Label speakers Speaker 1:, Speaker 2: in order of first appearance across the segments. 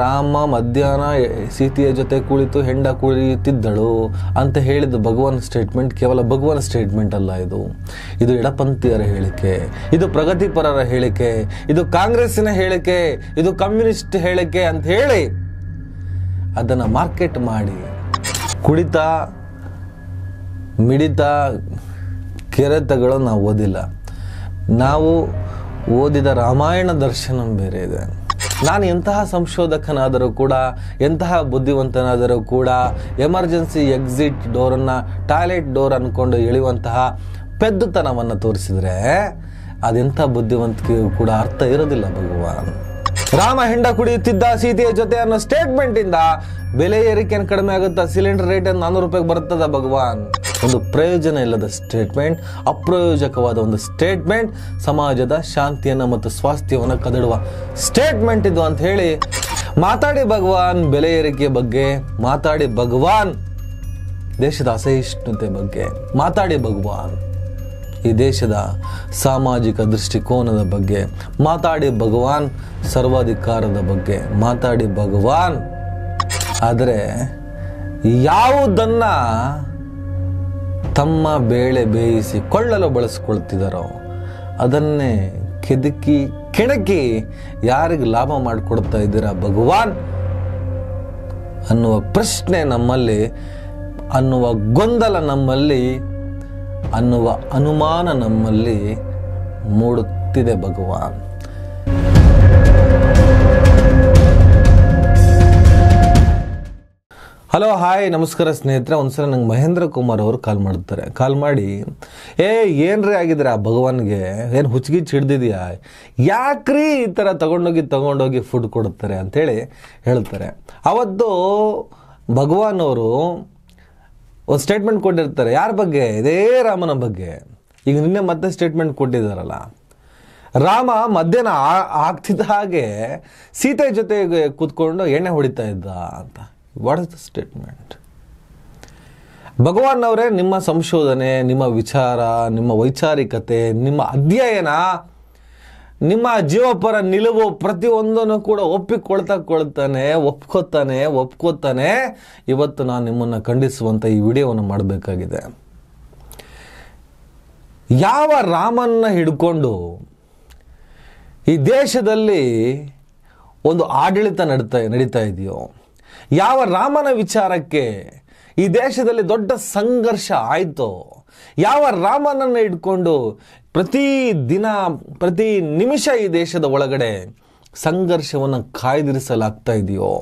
Speaker 1: ರಾಮ ಮಧ್ಯಾಹ್ನ ಸೀತೆಯ ಜೊತೆ ಕುಳಿತು ಹೆಂಡ ಕುಳಿಯುತ್ತಿದ್ದಳು ಅಂತ ಹೇಳಿದ ಭಗವಾನ್ ಸ್ಟೇಟ್ಮೆಂಟ್ ಕೇವಲ ಭಗವಾನ್ ಸ್ಟೇಟ್ಮೆಂಟ್ ಅಲ್ಲ ಇದು ಇದು ಎಡಪಂಥಿಯರ ಹೇಳಿಕೆ ಇದು ಪ್ರಗತಿಪರರ ಹೇಳಿಕೆ ಇದು ಕಾಂಗ್ರೆಸ್ಸಿನ ಹೇಳಿಕೆ ಇದು ಕಮ್ಯುನಿಸ್ಟ್ ಹೇಳಿಕೆ ಅಂತ ಹೇಳಿ ಅದನ್ನು ಮಾರ್ಕೆಟ್ ಮಾಡಿ ಕುಳಿತ ಮಿಡಿತ ಕೆರೆತಗಳು ನಾವು ಓದಿಲ್ಲ ನಾವು ಓದಿದ ರಾಮಾಯಣ ದರ್ಶನ ಬೇರೆ ಇದೆ ನಾನು ಎಂತಹ ಸಂಶೋಧಕನಾದರೂ ಕೂಡ ಎಂತಹ ಬುದ್ಧಿವಂತನಾದರೂ ಕೂಡ ಎಮರ್ಜೆನ್ಸಿ ಎಕ್ಸಿಟ್ ಡೋರನ್ನು ಟಾಯ್ಲೆಟ್ ಡೋರ್ ಅಂದ್ಕೊಂಡು ಎಳೆಯುವಂತಹ ಪೆದ್ದುತನವನ್ನು ತೋರಿಸಿದರೆ ಅದೆಂಥ ಬುದ್ಧಿವಂತಿಕೆಯೂ ಕೂಡ ಅರ್ಥ ಇರೋದಿಲ್ಲ ಭಗವಾನ್ ರಾಮ ಹೆಂಡ ಕುಡಿಯುತ್ತಿದ್ದ ಸೀತೆಯ ಜೊತೆ ಅನ್ನೋ ಸ್ಟೇಟ್ಮೆಂಟಿಂದ ಬೆಲೆ ಏರಿಕೆ ಕಡಿಮೆ ಆಗುತ್ತಾ ಸಿಲಿಂಡರ್ ರೇಟ್ ನಾನ್ನೂರು ರೂಪಾಯಿಗೆ ಬರುತ್ತದ ಭಗವಾನ್ ಒಂದು ಪ್ರಯೋಜನ ಇಲ್ಲದ ಸ್ಟೇಟ್ಮೆಂಟ್ ಅಪ್ರಯೋಜಕವಾದ ಒಂದು ಸ್ಟೇಟ್ಮೆಂಟ್ ಸಮಾಜದ ಶಾಂತಿಯನ್ನು ಮತ್ತು ಸ್ವಾಸ್ಥ್ಯವನ್ನು ಕದಡುವ ಸ್ಟೇಟ್ಮೆಂಟ್ ಇದು ಅಂತ ಹೇಳಿ ಮಾತಾಡಿ ಭಗವಾನ್ ಬೆಲೆ ಏರಿಕೆ ಬಗ್ಗೆ ಮಾತಾಡಿ ಭಗವಾನ್ ದೇಶದ ಅಸಹಿಷ್ಣುತೆ ಬಗ್ಗೆ ಮಾತಾಡಿ ಭಗವಾನ್ ಈ ದೇಶದ ಸಾಮಾಜಿಕ ದೃಷ್ಟಿಕೋನದ ಬಗ್ಗೆ ಮಾತಾಡಿ ಭಗವಾನ್ ಸರ್ವಾಧಿಕಾರದ ಬಗ್ಗೆ ಮಾತಾಡಿ ಭಗವಾನ್ ಆದರೆ ಯಾವುದನ್ನು ತಮ್ಮ ಬೇಳೆ ಬೇಯಿಸಿ ಕೊಳ್ಳಲು ಬಳಸ್ಕೊಳ್ತಿದ್ದಾರೋ ಅದನ್ನೇ ಕೆದಕಿ ಕೆಣಕಿ ಯಾರಿಗೆ ಲಾಭ ಮಾಡಿಕೊಡ್ತಾ ಇದ್ದೀರಾ ಭಗವಾನ್ ಅನ್ನುವ ಪ್ರಶ್ನೆ ನಮ್ಮಲ್ಲಿ ಅನ್ನುವ ಗೊಂದಲ ನಮ್ಮಲ್ಲಿ ಅನ್ನುವ ಅನುಮಾನ ನಮ್ಮಲ್ಲಿ ಮೂಡುತ್ತಿದೆ ಭಗವಾನ್ ಹಲೋ ಹಾಯ್ ನಮಸ್ಕಾರ ಸ್ನೇಹಿತರೆ ಒಂದ್ಸಲ ನಂಗೆ ಮಹೇಂದ್ರ ಕುಮಾರ್ ಅವರು ಕಾಲ್ ಮಾಡ್ತಾರೆ ಕಾಲ್ ಮಾಡಿ ಏ ಏನ್ರಿ ಆಗಿದ್ರೆ ಆ ಭಗವಾನ್ಗೆ ಏನು ಹುಚ್ಚಗಿಚ್ಚು ಹಿಡ್ದಿದ್ಯಾ ಯಾಕ್ರಿ ಈ ಥರ ತಗೊಂಡೋಗಿ ತಗೊಂಡೋಗಿ ಫುಡ್ ಕೊಡ್ತಾರೆ ಅಂಥೇಳಿ ಹೇಳ್ತಾರೆ ಅವತ್ತು ಭಗವಾನ್ ಅವರು ಒಂದು ಸ್ಟೇಟ್ಮೆಂಟ್ ಕೊಟ್ಟಿರ್ತಾರೆ ಯಾರ ಬಗ್ಗೆ ಇದೇ ರಾಮನ ಬಗ್ಗೆ ಈಗ ನಿನ್ನೆ ಮತ್ತೆ ಸ್ಟೇಟ್ಮೆಂಟ್ ಕೊಟ್ಟಿದ್ದಾರಲ್ಲ ರಾಮ ಮಧ್ಯಾಹ್ನ ಆಗ್ತಿದ್ದ ಹಾಗೆ ಸೀತೆ ಜೊತೆಗೆ ಕೂತ್ಕೊಂಡು ಎಣ್ಣೆ ಹೊಡಿತಾ ಇದ್ದ ಅಂತ what is the statement Bhagwan ಅವರೇ ನಿಮ್ಮ ಸಂಶೋಧನೆ ನಿಮ್ಮ ವಿಚಾರ ನಿಮ್ಮ ವೈಚಾರಿಕತೆ ನಿಮ್ಮ ಅಧ್ಯಯನ ನಿಮ್ಮ ಜೀವಪರ ನಿಲುವು ಪ್ರತಿಯೊಂದನ್ನು ಕೂಡ ಒಪ್ಪಿಕೊಳ್ತಾ ಕೊಳ್ತಾನೆ ಒಪ್ಕೋತಾನೆ ಒಪ್ಕೋತಾನೆ ಇವತ್ತು ನಾನು ನಿಮ್ಮನ್ನು ಖಂಡಿಸುವಂಥ ಈ ವಿಡಿಯೋವನ್ನು ಮಾಡಬೇಕಾಗಿದೆ ಯಾವ ರಾಮನ್ನ ಹಿಡ್ಕೊಂಡು ಈ ದೇಶದಲ್ಲಿ ಒಂದು ಆಡಳಿತ ನಡೀತಾ ನಡೀತಾ ಇದೆಯೋ ಯಾವ ರಾಮನ ವಿಚಾರಕ್ಕೆ ಈ ದೇಶದಲ್ಲಿ ದೊಡ್ಡ ಸಂಘರ್ಷ ಆಯಿತು ಯಾವ ರಾಮನನ್ನು ಇಟ್ಕೊಂಡು ಪ್ರತಿ ದಿನ ಪ್ರತಿ ನಿಮಿಷ ಈ ದೇಶದ ಒಳಗಡೆ ಸಂಘರ್ಷವನ್ನು ಕಾಯ್ದಿರಿಸಲಾಗ್ತಾ ಇದೆಯೋ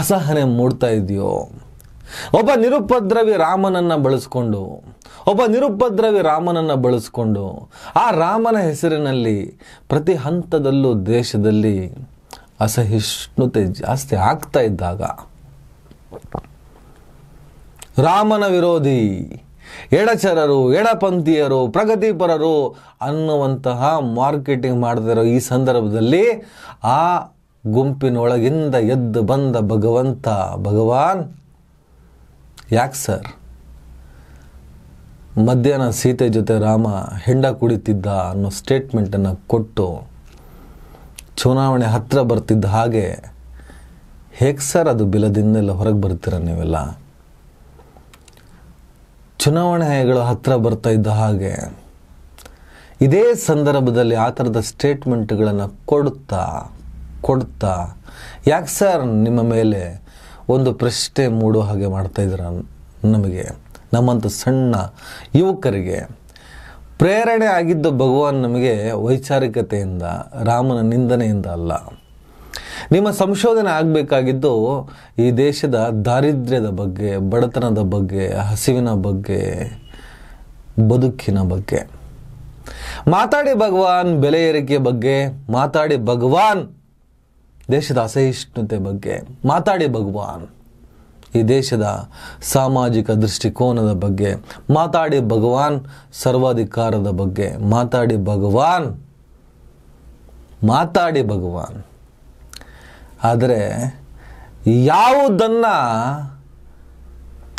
Speaker 1: ಅಸಹನೆ ಮೂಡ್ತಾ ಇದೆಯೋ ಒಬ್ಬ ನಿರುಪದ್ರವಿ ರಾಮನನ್ನು ಬಳಸ್ಕೊಂಡು ಒಬ್ಬ ನಿರುಪದ್ರವಿ ರಾಮನನ್ನು ಬಳಸ್ಕೊಂಡು ಆ ರಾಮನ ಹೆಸರಿನಲ್ಲಿ ಪ್ರತಿ ಹಂತದಲ್ಲೂ ದೇಶದಲ್ಲಿ ಅಸಹಿಷ್ಣುತೆ ಜಾಸ್ತಿ ಆಗ್ತಾ ಇದ್ದಾಗ ರಾಮನ ವಿರೋಧಿ ಎಡಚರರು ಎಡಪಂಥೀಯರು ಪ್ರಗತಿಪರರು ಅನ್ನುವಂತಹ ಮಾರ್ಕೆಟಿಂಗ್ ಮಾಡದಿರೋ ಈ ಸಂದರ್ಭದಲ್ಲಿ ಆ ಗುಂಪಿನೊಳಗಿಂದ ಎದ್ದು ಬಂದ ಭಗವಂತ ಭಗವಾನ್ ಯಾಕೆ ಸರ್ ಮಧ್ಯಾಹ್ನ ಸೀತೆ ಜೊತೆ ರಾಮ ಹೆಂಡ ಕುಡಿತಿದ್ದ ಅನ್ನೋ ಸ್ಟೇಟ್ಮೆಂಟನ್ನು ಕೊಟ್ಟು ಚುನಾವಣೆ ಹತ್ತಿರ ಬರ್ತಿದ್ದ ಹಾಗೆ ಹೇಗೆ ಸರ್ ಅದು ಬಿಲದಿಂದೆಲ್ಲ ಹೊರಗೆ ಬರ್ತೀರ ನೀವೆಲ್ಲ ಚುನಾವಣೆಗಳು ಹತ್ತಿರ ಬರ್ತಾ ಇದ್ದ ಹಾಗೆ ಇದೇ ಸಂದರ್ಭದಲ್ಲಿ ಆ ಥರದ ಸ್ಟೇಟ್ಮೆಂಟ್ಗಳನ್ನು ಕೊಡ್ತಾ ಕೊಡ್ತಾ ಯಾಕೆ ಸರ್ ನಿಮ್ಮ ಮೇಲೆ ಒಂದು ಪ್ರಶ್ನೆ ಮೂಡೋ ಹಾಗೆ ಮಾಡ್ತಾಯಿದ್ದೀರ ನಮಗೆ ನಮ್ಮಂಥ ಸಣ್ಣ ಯುವಕರಿಗೆ ಪ್ರೇರಣೆ ಆಗಿದ್ದ ಭಗವಾನ್ ನಮಗೆ ವೈಚಾರಿಕತೆಯಿಂದ ರಾಮನ ನಿಂದನೆಯಿಂದ ಅಲ್ಲ ನಿಮ್ಮ ಸಂಶೋಧನೆ ಆಗಬೇಕಾಗಿದ್ದು ಈ ದೇಶದ ದಾರಿದ್ರ್ಯದ ಬಗ್ಗೆ ಬಡತನದ ಬಗ್ಗೆ ಹಸಿವಿನ ಬಗ್ಗೆ ಬದುಕಿನ ಬಗ್ಗೆ ಮಾತಾಡಿ ಭಗವಾನ್ ಬೆಲೆ ಏರಿಕೆಯ ಬಗ್ಗೆ ಮಾತಾಡಿ ಭಗವಾನ್ ದೇಶದ ಅಸಹಿಷ್ಣುತೆ ಬಗ್ಗೆ ಮಾತಾಡಿ ಭಗವಾನ್ ಈ ದೇಶದ ಸಾಮಾಜಿಕ ದೃಷ್ಟಿಕೋನದ ಬಗ್ಗೆ ಮಾತಾಡಿ ಭಗವಾನ್ ಸರ್ವಾಧಿಕಾರದ ಬಗ್ಗೆ ಮಾತಾಡಿ ಭಗವಾನ್ ಮಾತಾಡಿ ಭಗವಾನ್ ಆದರೆ ಯಾವುದನ್ನು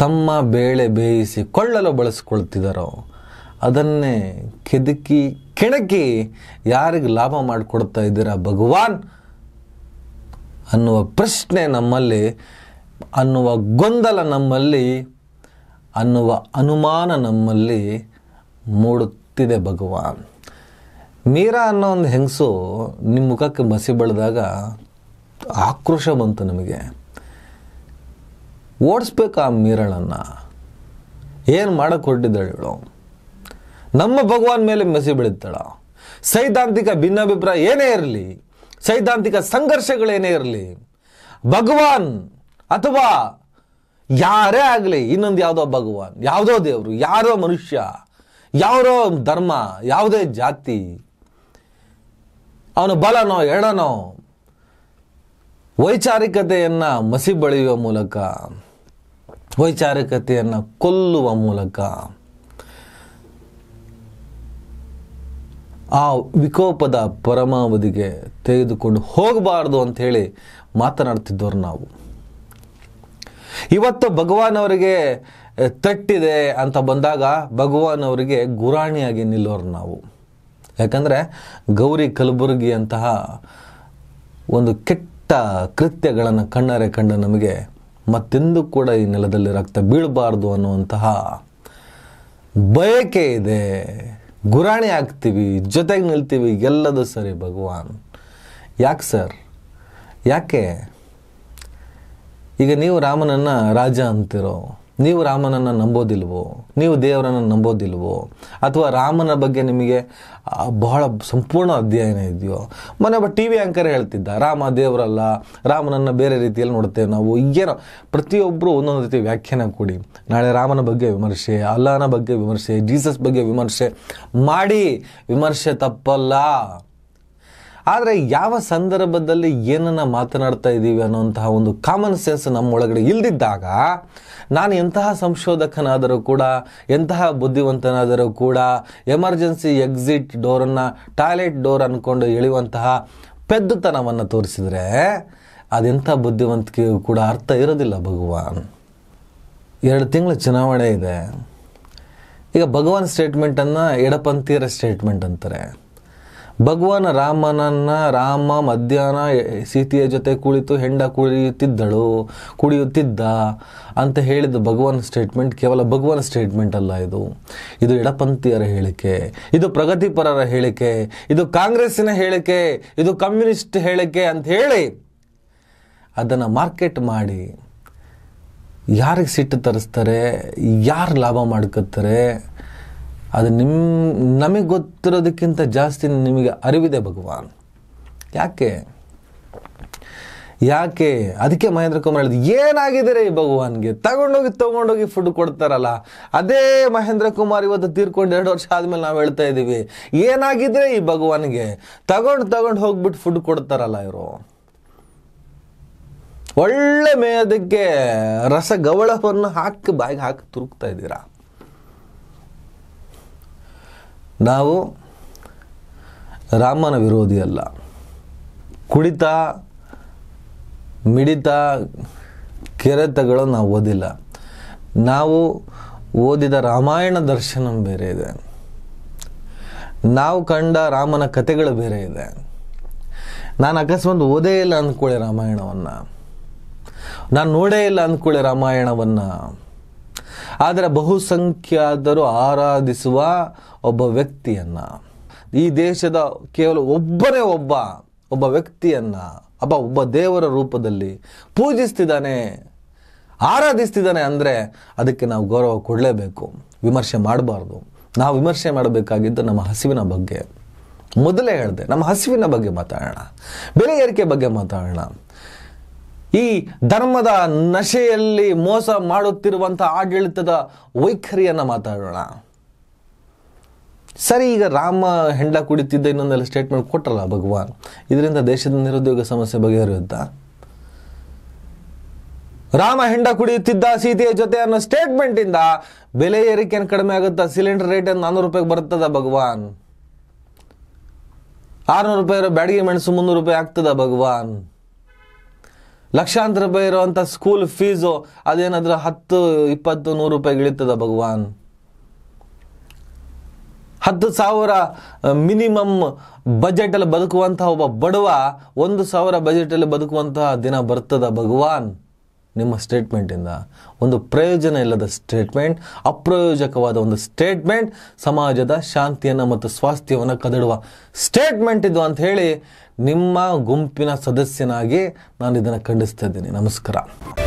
Speaker 1: ತಮ್ಮ ಬೇಳೆ ಬೇಯಿಸಿ ಕೊಳ್ಳಲು ಬಳಸ್ಕೊಳ್ತಿದ್ದಾರೋ ಅದನ್ನೇ ಕೆದಕಿ ಕೆಣಕಿ ಯಾರಿಗೆ ಲಾಭ ಮಾಡಿಕೊಡ್ತಾ ಇದ್ದೀರಾ ಭಗವಾನ್ ಅನ್ನುವ ಪ್ರಶ್ನೆ ನಮ್ಮಲ್ಲಿ ಅನ್ನುವ ಗೊಂದಲ ನಮ್ಮಲ್ಲಿ ಅನ್ನುವ ಅನುಮಾನ ನಮ್ಮಲ್ಲಿ ಮೂಡುತ್ತಿದೆ ಭಗವಾನ್ ಮೀರಾ ಅನ್ನೋ ಒಂದು ಹೆಂಗಸು ನಿಮ್ಮ ಮುಖಕ್ಕೆ ಮಸಿ ಬೆಳೆದಾಗ ಆಕ್ರೋಶ ಬಂತು ನಮಗೆ ಓಡಿಸ್ಬೇಕು ಆ ಮೀರಳನ್ನು ಏನು ಮಾಡಕ್ಕೆ ಹೊರಟಿದ್ದಾಳೆ ನಮ್ಮ ಭಗವಾನ್ ಮೇಲೆ ಮಸಿ ಬೆಳೀತಾಳ ಸೈದ್ಧಾಂತಿಕ ಭಿನ್ನಾಭಿಪ್ರಾಯ ಏನೇ ಇರಲಿ ಸೈದ್ಧಾಂತಿಕ ಸಂಘರ್ಷಗಳೇನೇ ಇರಲಿ ಭಗವಾನ್ ಅಥವಾ ಯಾರೇ ಆಗಲಿ ಇನ್ನೊಂದು ಯಾವುದೋ ಭಗವಾನ್ ಯಾವುದೋ ದೇವರು ಯಾರೋ ಮನುಷ್ಯ ಯಾರೋ ಧರ್ಮ ಯಾವುದೇ ಜಾತಿ ಅವನು ಬಲನೋ ಎಡನೋ ವೈಚಾರಿಕತೆಯನ್ನು ಮಸಿ ಬಳಿಯುವ ಮೂಲಕ ವೈಚಾರಿಕತೆಯನ್ನು ಕೊಲ್ಲುವ ಮೂಲಕ ಆ ವಿಕೋಪದ ಪರಮಾವಧಿಗೆ ತೆಗೆದುಕೊಂಡು ಹೋಗಬಾರ್ದು ಹೇಳಿ ಮಾತನಾಡ್ತಿದ್ದವ್ರು ನಾವು ಇವತ್ತು ಭಗವಾನ್ ಅವರಿಗೆ ತಟ್ಟಿದೆ ಅಂತ ಬಂದಾಗ ಭಗವಾನ್ ಅವರಿಗೆ ಗುರಾಣಿಯಾಗಿ ನಿಲ್ಲೋರು ನಾವು ಯಾಕಂದರೆ ಗೌರಿ ಕಲಬುರಗಿ ಅಂತಹ ಒಂದು ಕೆಟ್ಟ ಕೃತ್ಯಗಳನ್ನು ಕಣ್ಣರೆ ಕಂಡ ನಮಗೆ ಮತ್ತೆಂದೂ ಕೂಡ ಈ ನೆಲದಲ್ಲಿ ರಕ್ತ ಬೀಳಬಾರ್ದು ಅನ್ನುವಂತಹ ಬಯಕೆ ಇದೆ ಗುರಾಣಿ ಆಗ್ತೀವಿ ಜೊತೆಗೆ ನಿಲ್ತೀವಿ ಎಲ್ಲದೂ ಸರಿ ಭಗವಾನ್ ಯಾಕೆ ಸರ್ ಯಾಕೆ ಈಗ ನೀವು ರಾಮನನ್ನು ರಾಜ ಅಂತಿರೋ ನೀವು ರಾಮನನ್ನು ನಂಬೋದಿಲ್ವೋ ನೀವು ದೇವರನ್ನು ನಂಬೋದಿಲ್ವೋ ಅಥವಾ ರಾಮನ ಬಗ್ಗೆ ನಿಮಗೆ ಬಹಳ ಸಂಪೂರ್ಣ ಅಧ್ಯಯನ ಇದೆಯೋ ಮೊನ್ನೆ ಒಬ್ಬ ಟಿ ವಿ ಆ್ಯಂಕರ್ ಹೇಳ್ತಿದ್ದ ರಾಮ ದೇವರಲ್ಲ ರಾಮನನ್ನು ಬೇರೆ ರೀತಿಯಲ್ಲಿ ನೋಡ್ತೇವೆ ನಾವು ಏನೋ ಪ್ರತಿಯೊಬ್ಬರು ಒಂದೊಂದು ರೀತಿ ವ್ಯಾಖ್ಯಾನ ಕೊಡಿ ನಾಳೆ ರಾಮನ ಬಗ್ಗೆ ವಿಮರ್ಶೆ ಅಲ್ಲಾನ ಬಗ್ಗೆ ವಿಮರ್ಶೆ ಜೀಸಸ್ ಬಗ್ಗೆ ವಿಮರ್ಶೆ ಮಾಡಿ ವಿಮರ್ಶೆ ತಪ್ಪಲ್ಲ ಆದರೆ ಯಾವ ಸಂದರ್ಭದಲ್ಲಿ ಏನನ್ನು ಮಾತನಾಡ್ತಾ ಇದ್ದೀವಿ ಅನ್ನೋಂತಹ ಒಂದು ಕಾಮನ್ ಸೆನ್ಸ್ ನಮ್ಮೊಳಗಡೆ ಇಲ್ದಿದ್ದಾಗ ನಾನು ಎಂತಹ ಸಂಶೋಧಕನಾದರೂ ಕೂಡ ಎಂತಹ ಬುದ್ಧಿವಂತನಾದರೂ ಕೂಡ ಎಮರ್ಜೆನ್ಸಿ ಎಕ್ಸಿಟ್ ಡೋರನ್ನು ಟಾಯ್ಲೆಟ್ ಡೋರ್ ಅಂದ್ಕೊಂಡು ಎಳೆಯುವಂತಹ ಪೆದ್ದುತನವನ್ನು ತೋರಿಸಿದರೆ ಅದೆಂಥ ಬುದ್ಧಿವಂತಿಕೆಯೂ ಕೂಡ ಅರ್ಥ ಇರೋದಿಲ್ಲ ಭಗವಾನ್ ಎರಡು ತಿಂಗಳು ಚುನಾವಣೆ ಇದೆ ಈಗ ಭಗವಾನ್ ಸ್ಟೇಟ್ಮೆಂಟನ್ನು ಎಡಪಂಥೀಯರ ಸ್ಟೇಟ್ಮೆಂಟ್ ಅಂತಾರೆ ಭಗವಾನ್ ರಾಮನನ್ನ ರಾಮ ಮಧ್ಯಾಹ್ನ ಸೀತೆಯ ಜೊತೆ ಕುಳಿತು ಹೆಂಡ ಕುಡಿಯುತ್ತಿದ್ದಳು ಕುಡಿಯುತ್ತಿದ್ದ ಅಂತ ಹೇಳಿದ ಭಗವಾನ್ ಸ್ಟೇಟ್ಮೆಂಟ್ ಕೇವಲ ಭಗವಾನ್ ಸ್ಟೇಟ್ಮೆಂಟ್ ಅಲ್ಲ ಇದು ಇದು ಎಡಪಂಥಿಯರ ಹೇಳಿಕೆ ಇದು ಪ್ರಗತಿಪರರ ಹೇಳಿಕೆ ಇದು ಕಾಂಗ್ರೆಸ್ಸಿನ ಹೇಳಿಕೆ ಇದು ಕಮ್ಯುನಿಸ್ಟ್ ಹೇಳಿಕೆ ಅಂತ ಹೇಳಿ ಅದನ್ನು ಮಾರ್ಕೆಟ್ ಮಾಡಿ ಯಾರಿಗೆ ಸಿಟ್ಟು ತರಿಸ್ತಾರೆ ಯಾರು ಲಾಭ ಮಾಡ್ಕೋತಾರೆ ಅದು ನಿಮ್ಮ ನಮಗೆ ಗೊತ್ತಿರೋದಕ್ಕಿಂತ ಜಾಸ್ತಿ ನಿಮಗೆ ಅರಿವಿದೆ ಭಗವಾನ್ ಯಾಕೆ ಯಾಕೆ ಅದಕ್ಕೆ ಮಹೇಂದ್ರ ಕುಮಾರ್ ಹೇಳಿದ್ರು ಏನಾಗಿದ್ದೀರಾ ಈ ಭಗವಾನ್ಗೆ ತಗೊಂಡೋಗಿ ತಗೊಂಡೋಗಿ ಫುಡ್ ಕೊಡ್ತಾರಲ್ಲ ಅದೇ ಮಹೇಂದ್ರ ಕುಮಾರ್ ಇವತ್ತು ತೀರ್ಕೊಂಡು ಎರಡು ವರ್ಷ ಆದಮೇಲೆ ನಾವು ಹೇಳ್ತಾ ಇದ್ದೀವಿ ಏನಾಗಿದ್ರೆ ಈ ಭಗವಾನ್ಗೆ ತಗೊಂಡು ತಗೊಂಡು ಹೋಗ್ಬಿಟ್ಟು ಫುಡ್ ಕೊಡ್ತಾರಲ್ಲ ಇವರು ಒಳ್ಳೆ ಮೇಯದಕ್ಕೆ ರಸಗವಳವನ್ನು ಹಾಕಿ ಬಾಯಿಗೆ ಹಾಕಿ ತುರುಕ್ತಾ ಇದ್ದೀರಾ ನಾವು ರಾಮನ ವಿರೋಧಿ ಅಲ್ಲ ಕುಡಿತ ಮಿಡಿತ ಕೆರೆತಗಳು ನಾವು ಓದಿಲ್ಲ ನಾವು ಓದಿದ ರಾಮಾಯಣ ದರ್ಶನ ಬೇರೆ ಇದೆ ನಾವು ಕಂಡ ರಾಮನ ಕತೆಗಳು ಬೇರೆ ಇದೆ ನಾನು ಅಕಸ್ಮಾತ್ ಓದೇ ಇಲ್ಲ ಅಂದ್ಕೊಳ್ಳಿ ರಾಮಾಯಣವನ್ನು ನಾನು ನೋಡೇ ಇಲ್ಲ ಅಂದ್ಕೊಳ್ಳಿ ರಾಮಾಯಣವನ್ನು ಆದರೆ ಬಹುಸಂಖ್ಯಾತರು ಆರಾಧಿಸುವ ಒಬ್ಬ ವ್ಯಕ್ತಿಯನ್ನು ಈ ದೇಶದ ಕೇವಲ ಒಬ್ಬನೇ ಒಬ್ಬ ಒಬ್ಬ ವ್ಯಕ್ತಿಯನ್ನು ಅಬ್ಬ ಒಬ್ಬ ದೇವರ ರೂಪದಲ್ಲಿ ಪೂಜಿಸ್ತಿದ್ದಾನೆ ಆರಾಧಿಸ್ತಿದ್ದಾನೆ ಅಂದರೆ ಅದಕ್ಕೆ ನಾವು ಗೌರವ ಕೊಡಲೇಬೇಕು ವಿಮರ್ಶೆ ಮಾಡಬಾರ್ದು ನಾವು ವಿಮರ್ಶೆ ಮಾಡಬೇಕಾಗಿದ್ದು ನಮ್ಮ ಹಸಿವಿನ ಬಗ್ಗೆ ಮೊದಲೇ ಹೇಳಿದೆ ನಮ್ಮ ಹಸಿವಿನ ಬಗ್ಗೆ ಮಾತಾಡೋಣ ಬೆಲೆ ಏರಿಕೆ ಬಗ್ಗೆ ಮಾತಾಡೋಣ ಈ ಧರ್ಮದ ನಶೆಯಲ್ಲಿ ಮೋಸ ಮಾಡುತ್ತಿರುವಂಥ ಆಡಳಿತದ ವೈಖರಿಯನ್ನು ಮಾತಾಡೋಣ ಸರಿ ಈಗ ರಾಮ ಹೆಂಡ ಕುಡಿತಿದ್ದ ಇನ್ನೊಂದೆಲ್ಲ ಸ್ಟೇಟ್ಮೆಂಟ್ ಕೊಟ್ಟಲ್ಲ ಭಗವಾನ್ ಇದರಿಂದ ದೇಶದ ನಿರುದ್ಯೋಗ ಸಮಸ್ಯೆ ಬಗೆಹರಿಯುತ್ತಾ ರಾಮ ಹೆಂಡ ಕುಡಿಯುತ್ತಿದ್ದ ಸೀತೆಯ ಜೊತೆ ಅನ್ನೋ ಸ್ಟೇಟ್ಮೆಂಟಿಂದ ಬೆಲೆ ಏರಿಕೆಯನ್ನು ಕಡಿಮೆ ಆಗುತ್ತಾ ಸಿಲಿಂಡರ್ ರೇಟ್ ನಾನೂರು ರೂಪಾಯಿಗೆ ಬರುತ್ತದ ಭಗವಾನ್ ಆರ್ನೂರು ರೂಪಾಯಿ ಬ್ಯಾಡಿಗೆ ಮೆಣಸು ಮುನ್ನೂರು ರೂಪಾಯಿ ಆಗ್ತದ ಭಗವಾನ್ ಲಕ್ಷಾಂತರ ರೂಪಾಯಿ ಇರುವಂಥ ಸ್ಕೂಲ್ ಫೀಸು ಅದೇನಾದರೂ ಹತ್ತು ಇಪ್ಪತ್ತು ನೂರು ರೂಪಾಯಿ ಇಳಿತದ ಭಗವಾನ್ ಹತ್ತು ಸಾವಿರ ಮಿನಿಮಮ್ ಬಜೆಟಲ್ಲಿ ಬದುಕುವಂತಹ ಒಬ್ಬ ಬಡವ ಒಂದು ಸಾವಿರ ಬಜೆಟಲ್ಲಿ ಬದುಕುವಂತಹ ದಿನ ಬರ್ತದ ಭಗವಾನ್ ನಿಮ್ಮ ಸ್ಟೇಟ್ಮೆಂಟಿಂದ ಒಂದು ಪ್ರಯೋಜನ ಇಲ್ಲದ ಸ್ಟೇಟ್ಮೆಂಟ್ ಅಪ್ರಯೋಜಕವಾದ ಒಂದು ಸ್ಟೇಟ್ಮೆಂಟ್ ಸಮಾಜದ ಶಾಂತಿಯನ್ನು ಮತ್ತು ಸ್ವಾಸ್ಥ್ಯವನ್ನು ಕದಡುವ ಸ್ಟೇಟ್ಮೆಂಟ್ ಇದು ಅಂತ ಹೇಳಿ ನಿಮ್ಮ ಗುಂಪಿನ ಸದಸ್ಯನಾಗಿ ನಾನು ಇದನ್ನು ಖಂಡಿಸ್ತಾ ಇದ್ದೀನಿ ನಮಸ್ಕಾರ